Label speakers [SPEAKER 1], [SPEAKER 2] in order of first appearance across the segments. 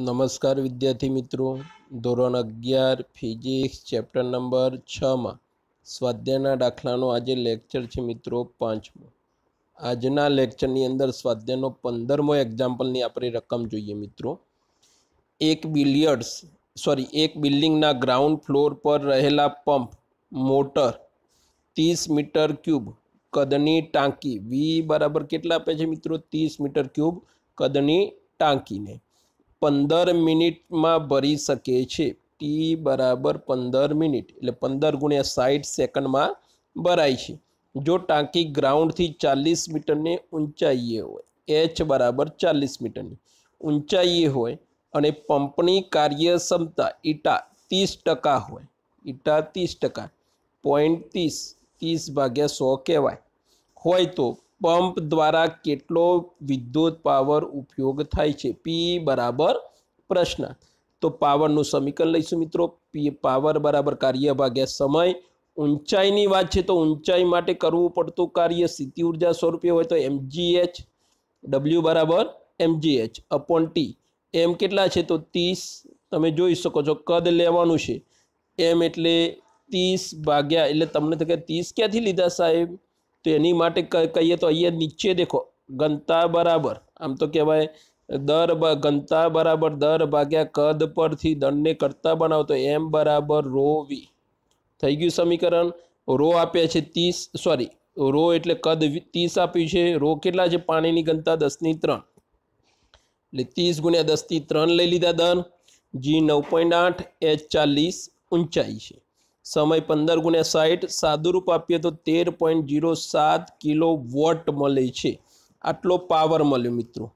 [SPEAKER 1] નમસ્કાર વિદ્યાર્થી મિત્રો ધોરણ અગિયાર ફિઝિક્સ ચેપ્ટર નંબર છમાં સ્વાધ્યાયના દાખલાનો આજે લેક્ચર છે મિત્રો પાંચમો આજના લેક્ચરની અંદર સ્વાધ્યાયનો પંદરમો એક્ઝામ્પલની આપણે રકમ જોઈએ મિત્રો એક બિલિયર્ડ્સ સોરી એક બિલ્ડિંગના ગ્રાઉન્ડ ફ્લોર પર રહેલા પંપ મોટર ત્રીસ મીટર ક્યુબ કદની ટાંકી વી બરાબર કેટલા આપે છે મિત્રો ત્રીસ મીટર ક્યુબ કદની ટાંકીને પંદર મિનિટમાં ભરી શકે છે ટી બરાબર પંદર મિનિટ એટલે પંદર ગુણ્યા સાઠ સેકન્ડમાં ભરાય છે જો ટાંકી ગ્રાઉન્ડથી ચાલીસ મીટરની ઊંચાઈએ હોય એચ બરાબર ચાલીસ મીટરની ઊંચાઈએ હોય અને પંપની કાર્યક્ષમતા ઈટા ત્રીસ ટકા હોય ઈટા ત્રીસ ટકા પોઈન્ટ ત્રીસ ત્રીસ ભાગ્યા સો કહેવાય હોય તો પંપ દ્વારા કેટલો વિદ્યુત પાવર ઉપયોગ થાય છે પી બરાબર પ્રશ્ન તો પાવરનું સમીકરણ લઈશું મિત્રો પી પાવર બરાબર કાર્ય ભાગ્યા સમય ઊંચાઈની વાત છે તો ઊંચાઈ માટે કરવું પડતું કાર્ય સ્થિતિ ઉર્જા સ્વરૂપે હોય તો એમજીએચ ડબલ્યુ બરાબર એમજીએચ અપોન ટી એમ કેટલા છે તો ત્રીસ તમે જોઈ શકો છો કદ લેવાનું છે એમ એટલે ત્રીસ ભાગ્યા એટલે તમને તો કે ત્રીસ ક્યાંથી લીધા સાહેબ તો એની માટે કહીએ તો અહીંયા નીચે દેખો ઘનતા બરાબર આમ તો કહેવાય દર ઘનતા બરાબર દર ભાગ્યા કદ પરથી દંડને કરતા બનાવો તો એમ બરાબર રો વી થઈ ગયું સમીકરણ રો આપ્યા છે ત્રીસ સોરી રો એટલે કદ ત્રીસ આપ્યું છે રો કેટલા છે પાણીની ઘનતા દસની ત્રણ એટલે ત્રીસ ગુણ્યા દસથી ત્રણ લઈ લીધા દન જી નવ પોઈન્ટ આઠ એચ ચાલીસ ઊંચાઈ છે સમય પંદર ગુણ્યા સાહીઠ સાદુરૂપ આપીએ તો તેર પોઈન્ટ ઝીરો સાત કિલો વોટ મળે છે આટલો પાવર મળ્યો મિત્રો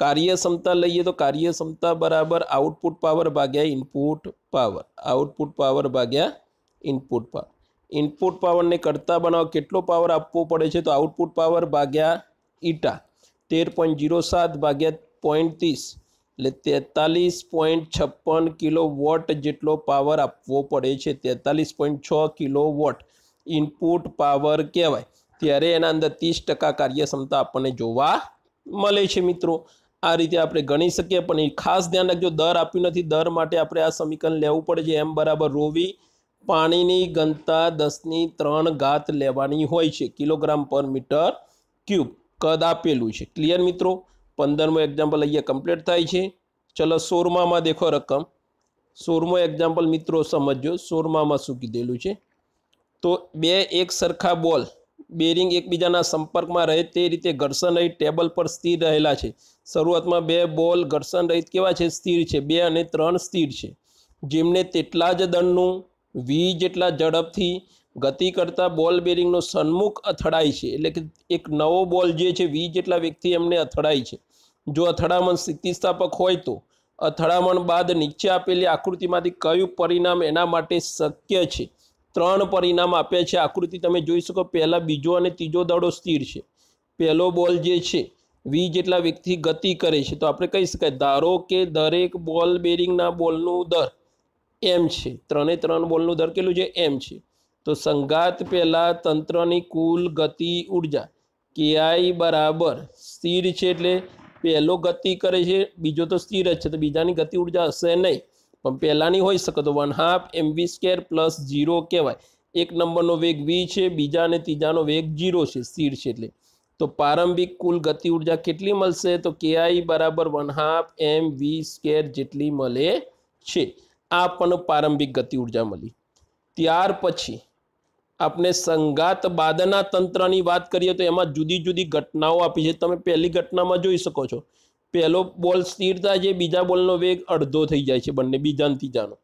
[SPEAKER 1] કાર્યક્ષમતા લઈએ તો કાર્યક્ષમતા બરાબર આઉટપુટ પાવર ભાગ્યા ઇનપુટ પાવર આઉટપુટ પાવર ભાગ્યા ઇનપુટ પાવર ઇનપુટ પાવરને કરતાં બનાવો કેટલો પાવર આપવો પડે છે તો આઉટપુટ પાવર ભાગ્યા ઈટા તેર પોઈન્ટ ઝીરો સાત ભાગ્યા પોઈન્ટ ત્રીસ એટલે તેતાલીસ પોઈન્ટ છપ્પન કિલો વોટ જેટલો પાવર આપવો પડે છે તેતાલીસ પોઈન્ટ છ કિલો વોટ ઇનપુટ પાવર કહેવાય ત્યારે એના અંદર ત્રીસ ટકા કાર્યક્ષમતા આપણને જોવા મળે છે મિત્રો આ રીતે આપણે ગણી શકીએ પણ એ ખાસ ધ્યાન રાખજો દર આપ્યું નથી દર માટે આપણે આ સમીકરણ લેવું પડે છે એમ બરાબર રોવી પાણીની ઘનતા દસની ત્રણ ઘાત લેવાની હોય છે કિલોગ્રામ પર મીટર ક્યુબ કદ આપેલું છે ક્લિયર મિત્રો પંદરમો એક્ઝામ્પલ અહીંયા કમ્પ્લીટ થાય છે ચલો સોરમામાં દેખો રકમ સોરમો એક્ઝામ્પલ મિત્રો સમજો સોરમામાં શું કીધેલું છે તો બે એક સરખા બોલ બેરિંગ એકબીજાના સંપર્કમાં રહે તે રીતે ઘર્ષણ રહીત ટેબલ પર સ્થિર રહેલા છે શરૂઆતમાં બે બોલ ઘર્ષણ રહિત કેવા છે સ્થિર છે બે અને ત્રણ સ્થિર છે જેમને તેટલા જ દંડનું વી જેટલા ઝડપથી ગતિ કરતાં બોલ બેરિંગનો સન્મુખ અથડાય છે એટલે કે એક નવો બોલ જે છે વી જેટલા વ્યક્તિ એમને અથડાય છે જો અથડામણ સ્થિતિસ્થાપક હોય તો અથડામણ બાદ નીચે આપેલી આકૃતિમાંથી કયું પરિણામ એના માટે શક્ય છે ત્રણ પરિણામ આપ્યા છે આકૃતિ તમે જોઈ શકો પહેલાં બીજો અને ત્રીજો દડો સ્થિર છે પહેલો બોલ જે છે વી જેટલા વ્યક્તિ ગતિ કરે છે તો આપણે કહી શકાય ધારો કે દરેક બોલ બેરિંગના બોલનું દર એમ છે ત્રણે ત્રણ બોલનું દર કેટલું છે એમ છે તો સંઘાત પહેલાં તંત્રની કુલ ગતિ ઉર્જા કેઆઈ બરાબર સ્થિર છે એટલે પહેલો ગતિ કરે છે બીજો તો સ્થિર જ છે તો બીજાની ગતિ ઉર્જા હશે નહીં પણ પહેલાંની હોઈ શકે તો one half M V square plus zero કહેવાય એક નંબરનો વેગ વી છે બીજા અને ત્રીજાનો વેગ જીરો છે સ્થિર છે એટલે તો પ્રારંભિક કુલ ગતિ ઉર્જા કેટલી મળશે તો કેઆઈ બરાબર one half M V square જેટલી મળે છે આ પણ પ્રારંભિક ગતિ ઉર્જા મળી ત્યાર પછી આપણે સંઘાત બાદના તંત્રની વાત કરીએ તો એમાં જુદી જુદી ઘટનાઓ આપી છે તમે પહેલી ઘટનામાં જોઈ શકો છો પહેલો બોલ સ્થિર થાય છે બીજા બોલનો વેગ અડધો થઈ જાય છે બંને બીજા ત્રીજાનો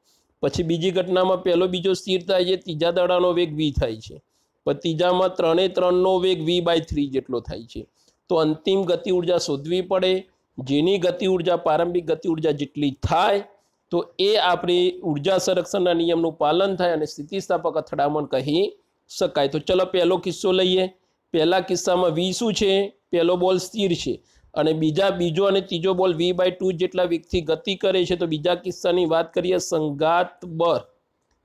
[SPEAKER 1] પછી બીજી ઘટનામાં પહેલો બીજો સ્થિર થાય છે ત્રીજા દડાનો વેગ વી થાય છે પછી ત્રીજામાં ત્રણે ત્રણનો વેગ વી બાય થ્રી જેટલો થાય છે તો અંતિમ ગતિ ઉર્જા શોધવી પડે જેની ગતિ ઉર્જા પ્રારંભિક ગતિ ઉર્જા જેટલી થાય તો એ આપણી ઉર્જા સંરક્ષણના નિયમનું પાલન થાય અને સ્થિતિસ્થાપક અથડામણ કહી શકાય તો ચલો પહેલો કિસ્સો લઈએ પહેલા કિસ્સામાં વી શું છે પહેલો બોલ સ્થિર છે અને બીજા બીજો અને ત્રીજો બોલ વી બાય ટુ જેટલા વેગથી ગતિ કરે છે તો બીજા કિસ્સાની વાત કરીએ સંઘાત બર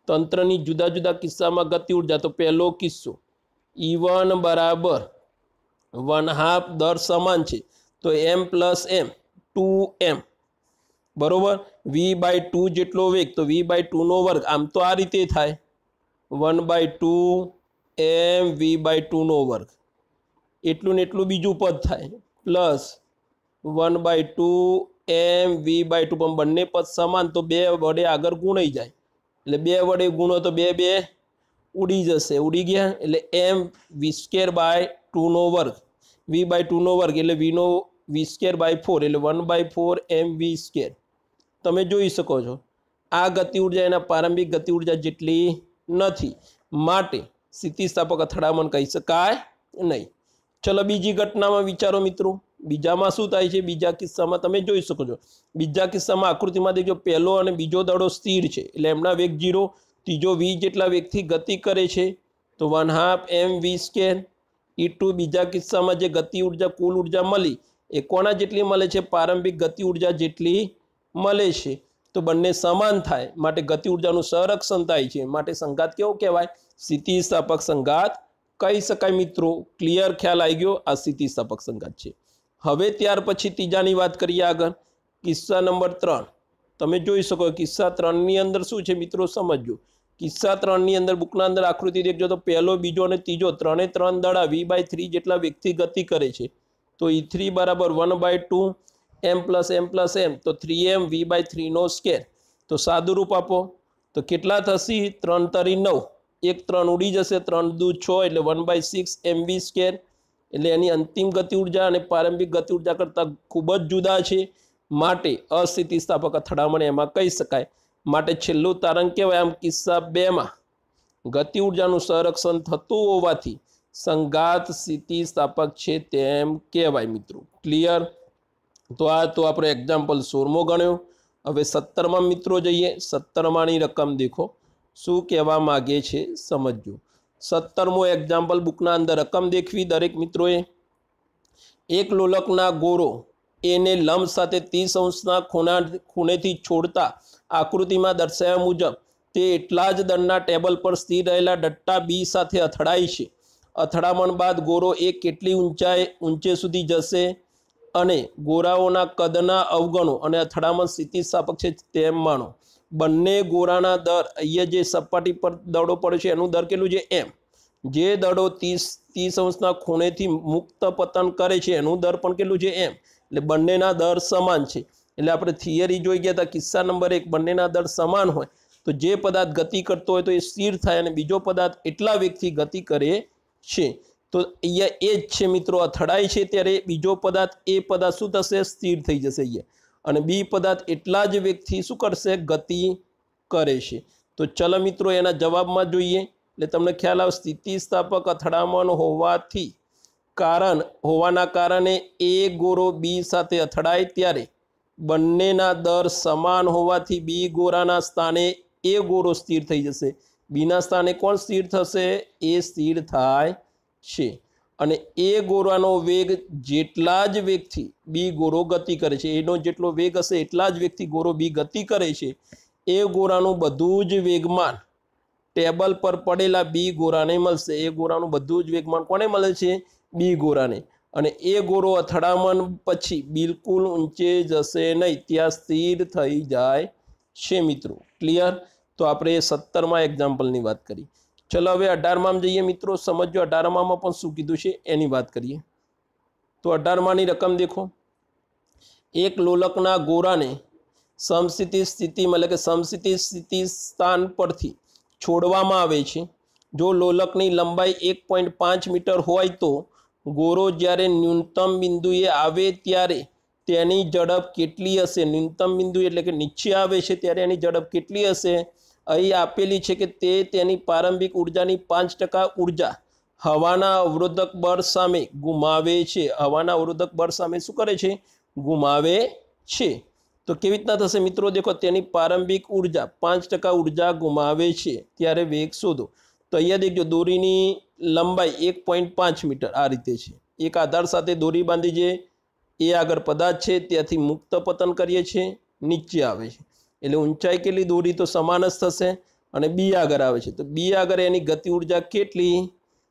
[SPEAKER 1] તંત્રની જુદા જુદા કિસ્સામાં ગતિ ઉર્જા તો પહેલો કિસ્સો ઇવન e બરાબર વન હાફ દર સમાન છે તો એમ પ્લસ એમ ટુ એમ બરાબર વી બાય ટુ જેટલો વેગ તો વી બાય ટુનો વર્ગ આમ તો આ રીતે થાય one by two M V by ટુનો વર્ગ એટલું ને એટલું બીજું પદ થાય plus one by two M V by two પણ બંને પદ સમાન તો બે વડે આગળ ગુણાઈ જાય એટલે બે વડે ગુણો તો બે બે ઉડી જશે ઉડી ગયા એટલે એમ વી સ્કેર બાય ટુનો વર્ગ વી બાય ટુનો વર્ગ એટલે વીનો વી સ્કેર બાય ફોર એટલે one by four M V square તમે જોઈ શકો છો આ ગતિ ઉર્જા એના પ્રારંભિક ગતિ ઉર્જા જેટલી નથી માટે સ્થિતિસ્થાપક અથડામણ કહી શકાય નહીં ચલો બીજી ઘટનામાં વિચારો મિત્રો બીજામાં શું થાય છે બીજા કિસ્સામાં તમે જોઈ શકો છો બીજા કિસ્સામાં આકૃતિમાં દેખજો પહેલો અને બીજો દડો સ્થિર છે એટલે એમના વેગ જીરો ત્રીજો વી જેટલા વેગથી ગતિ કરે છે તો one half M V square E two બીજા કિસ્સામાં જે ગતિ ઉર્જા કુલ ઉર્જા મળી એ કોના જેટલી મળે છે પ્રારંભિક ગતિ ઉર્જા જેટલી મળે છે તો બંને સમાન થાય માટે ગતિ ઉર્જાનું સંરક્ષણ થાય છે માટે સંઘાત કેવો કહેવાય સ્થિતિસ્થાપક સંઘાત કહી શકાય મિત્રો ક્લિયર ખ્યાલ આવી ગયો આ સ્થિતિસ્થાપક સંઘાત છે હવે ત્યાર પછી ત્રીજાની વાત કરીએ આગળ કિસ્સા નંબર ત્રણ તમે જોઈ શકો કિસ્સા ત્રણની અંદર શું છે મિત્રો સમજજો કિસ્સા ત્રણની અંદર બુકના અંદર આકૃતિ દેખજો તો પહેલો બીજો અને ત્રીજો ત્રણે ત્રણ દડા વી બાય થ્રી જેટલા વ્યક્તિ ગતિ કરે છે તો ઈ થ્રી બરાબર one by two M plus M plus M તો થ્રી એમ વી બાય થ્રીનો સ્કેર તો સાદુરૂપ આપો તો કેટલા થશે ત્રણ તરી નવ એક ત્રણ ઉડી જશે ત્રણ દૂ છ એટલે one by six M V square એટલે એની અંતિમ ગતિ ઉર્જા અને પ્રારંભિક ગતિ ઉર્જા કરતાં ખૂબ જ જુદા છે માટે અસ્થિતિસ્થાપક અથડામણ એમાં કહી શકાય માટે છેલ્લું તારણ કહેવાય આમ કિસ્સા બેમાં ગતિ ઉર્જાનું સંરક્ષણ થતું હોવાથી સંઘાત સ્થિતિસ્થાપક છે તેમ કહેવાય મિત્રો ક્લિયર તો આ તો આપણે એક્ઝામ્પલ સોરમો ગણ્યો હવે સત્તરમાં મિત્રો જઈએ સત્તરમાની રકમ દેખો શું કહેવા માગે છે સમજજો સત્તરમો એક્ઝામ્પલ બુકના અંદર રકમ દેખવી દરેક મિત્રોએ એક લોલકના ગોરો એને લંબ સાથે ત્રીસ અંશના ખૂણા ખૂણેથી છોડતા આકૃતિમાં દર્શાવ્યા મુજબ તે એટલા જ દંડના ટેબલ પર સ્થિર રહેલા ડટ્ટા બી સાથે અથડાય છે અથડામણ બાદ ગોરો એ કેટલી ઊંચાઈ ઊંચે સુધી જશે અને ગોરાઓના કદના અવગણો અને અથડામણ સ્થિતિસ્થાપક છે તેમ માનો બંને ગોરાના દર અહીંયા જે સપાટી પર દડો પડે છે એનું દર કેટલું છે એમ જે દડો ત્રીસ ત્રીસ અંશના ખૂણેથી મુક્ત પતન કરે છે એનું દર પણ કેટલું છે એમ એટલે બંનેના દર સમાન છે એટલે આપણે થિયરી જોઈ ગયા હતા કિસ્સા નંબર એક બંનેના દર સમાન હોય તો જે પદાર્થ ગતિ કરતો હોય તો એ સ્થિર થાય અને બીજો પદાર્થ એટલા વેગથી ગતિ કરે છે તો અહીંયા એ જ છે મિત્રો અથડાય છે ત્યારે બીજો પદાર્થ એ પદાર્થ શું થશે સ્થિર થઈ જશે અહીંયા અને બી પદાર્થ એટલા જ વેગથી શું કરશે ગતિ કરે છે તો ચલો મિત્રો એના જવાબમાં જોઈએ એટલે તમને ખ્યાલ આવે સ્થિતિસ્થાપક અથડામણ હોવાથી કારણ હોવાના કારણે એ ગોરો બી સાથે અથડાય ત્યારે બંનેના દર સમાન હોવાથી બી ગોરાના સ્થાને એ ગોરો સ્થિર થઈ જશે બીના સ્થાને કોણ સ્થિર થશે એ સ્થિર થાય છે અને એ ગોરાનો વેગ જેટલા જ વેગથી બી ગોરો ગતિ કરે છે એનો જેટલો વેગ હશે એટલા જ વેગથી ગોરો બી ગતિ કરે છે એ ગોરાનું બધું જ વેગમાન ટેબલ પર પડેલા બી ગોરાને મળશે એ ગોરાનું બધું જ વેગમાન કોને મળે છે બી ગોરાને અને એ ગોરો અથડામણ પછી બિલકુલ ઊંચે જશે નહીં ત્યાં સ્થિર થઈ જાય છે મિત્રો ક્લિયર તો આપણે સત્તરમાં એક્ઝામ્પલની વાત કરી ચલો હવે અઢારમાં જઈએ મિત્રો સમજો અઢારમાં પણ શું કીધું છે એની વાત કરીએ તો અઢારમાની રકમ દેખો એક લોલકના ગોરાને સમસ્થિતિ સ્થિતિ એટલે કે સમસ્થિતિ સ્થિતિ સ્થાન પરથી છોડવામાં આવે છે જો લોલકની લંબાઈ એક પોઈન્ટ પાંચ મીટર હોય તો ગોરો જ્યારે ન્યૂનતમ બિંદુએ આવે ત્યારે તેની ઝડપ કેટલી હશે ન્યૂનતમ બિંદુ એટલે કે નીચે આવે છે ત્યારે એની ઝડપ કેટલી હશે અહીં આપેલી છે કે તે તેની પ્રારંભિક ઉર્જાની પાંચ ટકા ઉર્જા હવાના અવરોધક બળ સામે ગુમાવે છે હવાના અવરોધક બળ સામે શું કરે છે ગુમાવે છે તો કેવી રીતના થશે મિત્રો દેખો તેની પ્રારંભિક ઉર્જા પાંચ ટકા ઉર્જા ગુમાવે છે ત્યારે વેગ શોધો તો અહીંયા દેખજો દોરીની લંબાઈ એક પોઈન્ટ પાંચ મીટર આ રીતે છે એક આધાર સાથે દોરી બાંધી જે એ આગળ પદાર્થ છે ત્યાંથી મુક્ત પતન કરીએ છીએ નીચે આવે છે એટલે ઊંચાઈ કેટલી દોરી તો સમાન જ થશે અને બી આગળ આવે છે તો બી આગળ એની ગતિ ઉર્જા કેટલી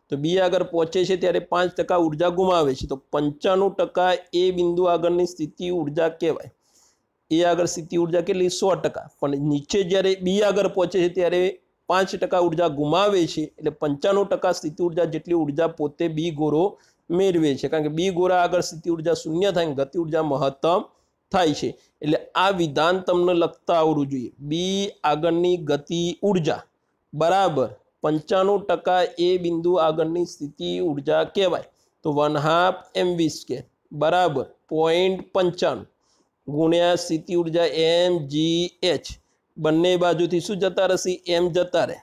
[SPEAKER 1] તો બી આગળ પહોંચે છે ત્યારે પાંચ ટકા ઉર્જા ગુમાવે છે તો પંચાણું ટકા એ બિંદુ આગળની સ્થિતિ ઉર્જા કહેવાય એ આગળ સ્થિતિ ઉર્જા કેટલી સો ટકા પણ નીચે જ્યારે બી આગળ પહોંચે છે ત્યારે પાંચ ટકા ઉર્જા ગુમાવે છે એટલે પંચાણું ટકા સ્થિતિ ઉર્જા જેટલી ઉર્જા પોતે બી ગોરો મેળવે છે કારણ કે બી ગોરા આગળ સ્થિતિ ઉર્જા શૂન્ય થાય ગતિ ઉર્જા મહત્તમ થાય છે એટલે આ વિધાન તમને લખતા આવડવું જોઈએ બી આગળની ગતિ ઉર્જા બરાબર પંચાણું ટકા એ બિંદુ આગળની સ્થિતિ ઉર્જા કહેવાય તો one half M V square બરાબર પોઈન્ટ પંચાણું ગુણ્યા સ્થિતિ ઉર્જા એમ જી એચ બંને બાજુથી શું જતા રહેશે એમ જતા રહે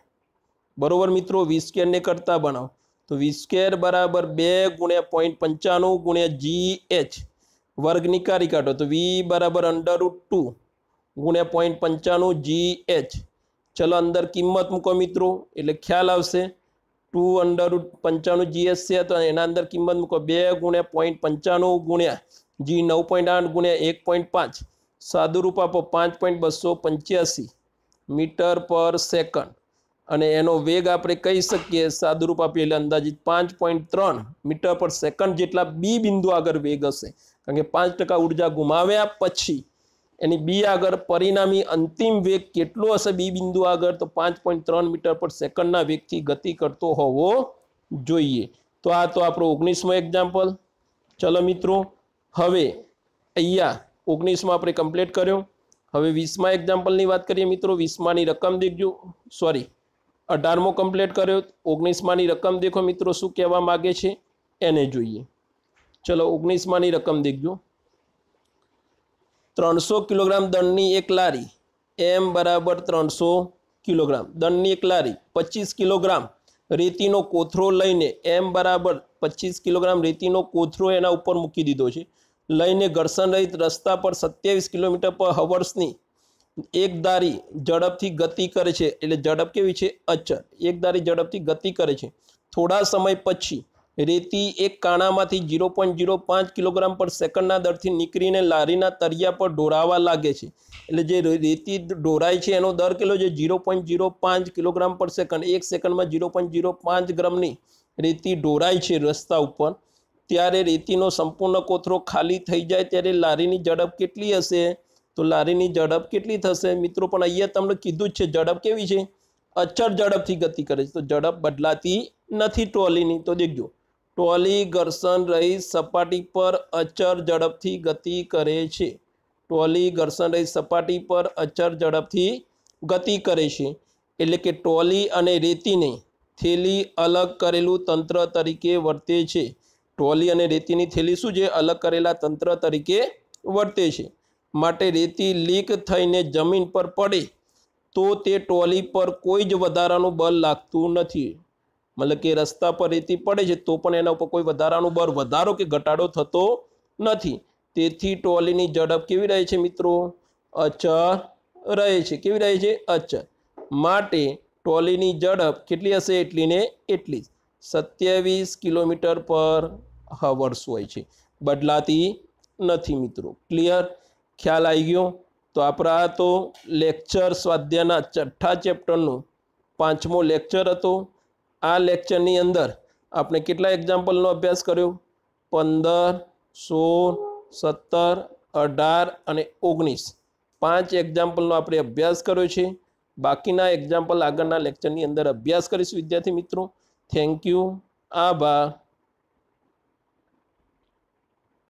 [SPEAKER 1] બરાબર મિત્રો વી સ્કેરને કરતા બનાવો તો વી બરાબર બે ગુણ્યા પોઈન્ટ પંચાણું ગુણ્યા જી એચ વર્ગની કાઢી કાઢો તો વી બરાબર અંડર રૂટ ટુ ગુણ્યા પોઈન્ટ પંચાણું જી એચ ચલો અંદર કિંમત મૂકો મિત્રો એટલે ખ્યાલ આવશે ટુ અંડર રૂટ પંચાણું જી જીએસ છે તો એના અંદર કિંમત મૂકો બે ગુણ્યા પોઈન્ટ પંચાણું ગુણ્યા જી નવ પોઈન્ટ આઠ ગુણ્યા એક પોઈન્ટ પાંચ સાદુરૂપ આપો પાંચ પોઈન્ટ બસો પંચ્યાસી મીટર પર સેકન્ડ અને એનો વેગ આપણે કહી શકીએ સાદુરૂપ આપીએ એટલે અંદાજિત પાંચ પોઈન્ટ ત્રણ મીટર પર સેકન્ડ જેટલા બી બિંદુ આગળ વેગ હશે કારણ કે પાંચ ટકા ઉર્જા ગુમાવ્યા પછી એની બી આગળ પરિણામી અંતિમ વેગ કેટલો હશે બી બિંદુ આગળ તો પાંચ પોઈન્ટ ત્રણ મીટર પર સેકન્ડના વેગથી ગતિ કરતો હોવો જોઈએ તો આ તો આપણો ઓગણીસમો એક્ઝામ્પલ ચલો મિત્રો હવે અહીંયા ઓગણીસમાં આપણે કમ્પ્લીટ કર્યો હવે વીસમા એક્ઝામ્પલની વાત કરીએ મિત્રો વીસમાની રકમ દેખજો સોરી અઢારમો કમ્પ્લીટ કર્યો ઓગણીસમાની રકમ દેખો મિત્રો શું કહેવા માગે છે એને જોઈએ ચલો ઓગણીસમાંની રકમ દેખજો ત્રણસો કિલોગ્રામ દંડની એક લારી એમ બરાબર ત્રણસો કિલોગ્રામ દંડની એક લારી પચીસ કિલોગ્રામ રેતીનો કોથરો લઈને એમ બરાબર પચીસ કિલોગ્રામ રેતીનો કોથરો એના ઉપર મૂકી દીધો છે લઈને ઘર્ષણરહિત રસ્તા પર સત્યાવીસ કિલોમીટર પર હવર્સની દારી ઝડપથી ગતિ કરે છે એટલે ઝડપ કેવી છે એક દારી ઝડપથી ગતિ કરે છે થોડા સમય પછી રેતી એક કાણામાંથી ઝીરો પોઈન્ટ ઝીરો પાંચ કિલોગ્રામ પર સેકન્ડના દરથી નીકળીને લારીના તરિયા પર ઢોળાવા લાગે છે એટલે જે રેતી ઢોરાય છે એનો દર કિલો છે ઝીરો પોઈન્ટ ઝીરો પાંચ કિલોગ્રામ પર સેકન્ડ એક સેકન્ડમાં ઝીરો પોઈન્ટ ઝીરો પાંચ ગ્રામની રેતી ઢોરાય છે રસ્તા ઉપર ત્યારે રેતીનો સંપૂર્ણ કોથરો ખાલી થઈ જાય ત્યારે લારીની ઝડપ કેટલી હશે તો લારીની ઝડપ કેટલી થશે મિત્રો પણ અહીંયા તમને કીધું જ છે ઝડપ કેવી છે અચળ ઝડપથી ગતિ કરે છે તો ઝડપ બદલાતી નથી ટ્રોલીની તો દેખજો ટોલી ઘર્ષણ રહી સપાટી પર અચર ઝડપથી ગતિ કરે છે ટોલી ઘર્ષણ રહી સપાટી પર અચર ઝડપથી ગતિ કરે છે એટલે કે ટોલી અને રેતીને થેલી અલગ કરેલું તંત્ર તરીકે વર્તે છે ટોલી અને રેતીની થેલી શું છે અલગ કરેલા તંત્ર તરીકે વર્તે છે માટે રેતી લીક થઈને જમીન પર પડે તો તે ટોલી પર કોઈ જ વધારાનું બળ લાગતું નથી મતલબ કે રસ્તા પર રેતી પડે છે તો પણ એના ઉપર કોઈ વધારાનો બળ વધારો કે ઘટાડો થતો નથી તેથી ટ્રોલીની ઝડપ કેવી રહે છે મિત્રો અચર રહે છે કેવી રહે છે અચર માટે ટ્રોલીની ઝડપ કેટલી હશે એટલી ને એટલી સત્યાવીસ કિલોમીટર પર હવર્સ હોય છે બદલાતી નથી મિત્રો ક્લિયર ખ્યાલ આવી ગયો તો આપણા તો લેક્ચર સ્વાધ્યાયના છઠ્ઠા ચેપ્ટરનો પાંચમો લેક્ચર હતો આ લેક્ચરની અંદર આપણે કેટલા એક્ઝામ્પલનો અભ્યાસ કર્યો પંદર સોળ સત્તર અઢાર અને ઓગણીસ પાંચ એક્ઝામ્પલનો આપણે અભ્યાસ કર્યો છે બાકીના એક્ઝામ્પલ આગળના લેક્ચરની અંદર અભ્યાસ કરીશું વિદ્યાર્થી મિત્રો થેન્ક યુ આભાર